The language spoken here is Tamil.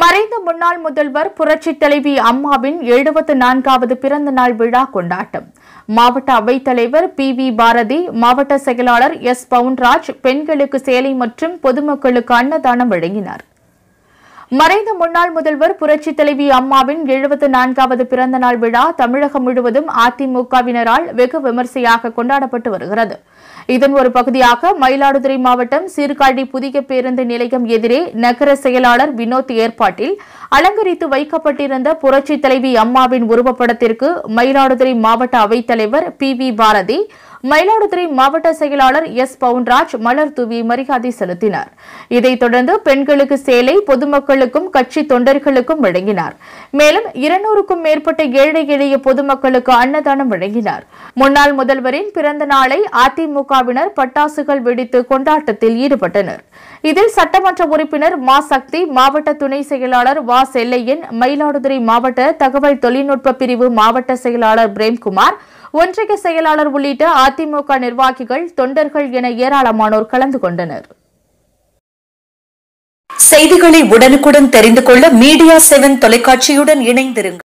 மறைந்த முன்னாள் முதல்வர் புரட்சி தலைவி அம்மாவின் எழுபத்து நான்காவது பிறந்த நாள் விழா கொண்டாட்டம் மாவட்ட அவைத்தலைவர் பி வி பாரதி மாவட்ட செயலாளர் எஸ் பவுன்ராஜ் பெண்களுக்கு சேலை மற்றும் பொதுமக்களுக்கு அன்னதானம் வழங்கினார் மறைந்த முன்னாள் முதல்வர் புரட்சி தலைவி அம்மாவின் எழுபத்து நான்காவது பிறந்த நாள் விழா தமிழகம் முழுவதும் அதிமுகவினரால் வெகு விமர்சையாக கொண்டாடப்பட்டு வருகிறது இதன் ஒரு பகுதியாக மயிலாடுதுறை மாவட்டம் சீர்காழி புதிய பேருந்து நிலையம் எதிரே நகர செயலாளர் வினோத் ஏற்பாட்டில் அலங்கரித்து வைக்கப்பட்டிருந்த புரட்சி தலைவி அம்மாவின் உருவப்படத்திற்கு மயிலாடுதுறை மாவட்ட அவைத்தலைவர் பி வி பாரதி மயிலாடுதுறை மாவட்ட செயலாளர் எஸ் பவுன்ராஜ் மலர் தூவி மரியாதை செலுத்தினார் இதைத் தொடர்ந்து பெண்களுக்கு சேலை பொதுமக்களுக்கும் கட்சி தொண்டர்களுக்கும் வழங்கினார் மேலும் இருநூறுக்கும் மேற்பட்ட ஏழை எளிய பொதுமக்களுக்கு அன்னதானம் வழங்கினார் முன்னாள் முதல்வரின் பிறந்த நாளை அதிமுகவினர் பட்டாசுகள் வெடித்து கொண்டாட்டத்தில் ஈடுபட்டனர் இதில் சட்டமன்ற உறுப்பினர் மா சக்தி மாவட்ட துணை செயலாளர் வா செல்லையன் மயிலாடுதுறை மாவட்ட தகவல் தொழில்நுட்ப பிரிவு மாவட்ட செயலாளர் பிரேம்குமார் ஒன்றிய செயலாளர் உள்ளிட்ட அதிமுக நிர்வாகிகள் தொண்டர்கள் என ஏராளமானோர் கலந்து கொண்டனர் செய்திகளை உடனுக்குடன் தெரிந்து கொள்ள மீடியா செவன் தொலைக்காட்சியுடன் இணைந்திருங்கள்